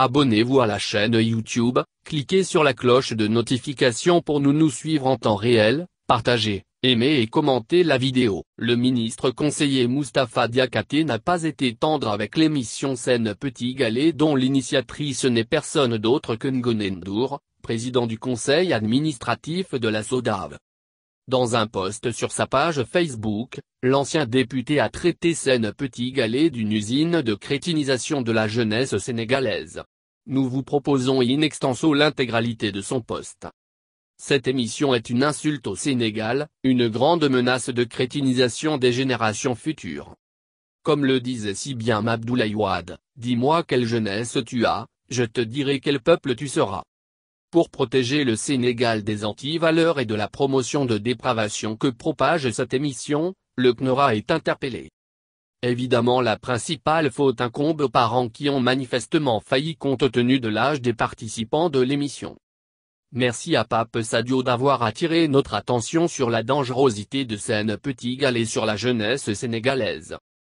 Abonnez-vous à la chaîne YouTube, cliquez sur la cloche de notification pour nous nous suivre en temps réel, partagez, aimez et commentez la vidéo. Le ministre conseiller Mustapha Diakate n'a pas été tendre avec l'émission Scène Petit Galet dont l'initiatrice n'est personne d'autre que Ngonendour, président du conseil administratif de la SODAV. Dans un post sur sa page Facebook, l'ancien député a traité Seine Petit Galet d'une usine de crétinisation de la jeunesse sénégalaise. Nous vous proposons in extenso l'intégralité de son poste. Cette émission est une insulte au Sénégal, une grande menace de crétinisation des générations futures. Comme le disait si bien Mabdoulaye dis-moi quelle jeunesse tu as, je te dirai quel peuple tu seras pour protéger le Sénégal des antivaleurs et de la promotion de dépravation que propage cette émission, le CNORA est interpellé. Évidemment la principale faute incombe aux parents qui ont manifestement failli compte tenu de l'âge des participants de l'émission. Merci à Pape Sadio d'avoir attiré notre attention sur la dangerosité de scènes petits galets sur la jeunesse sénégalaise.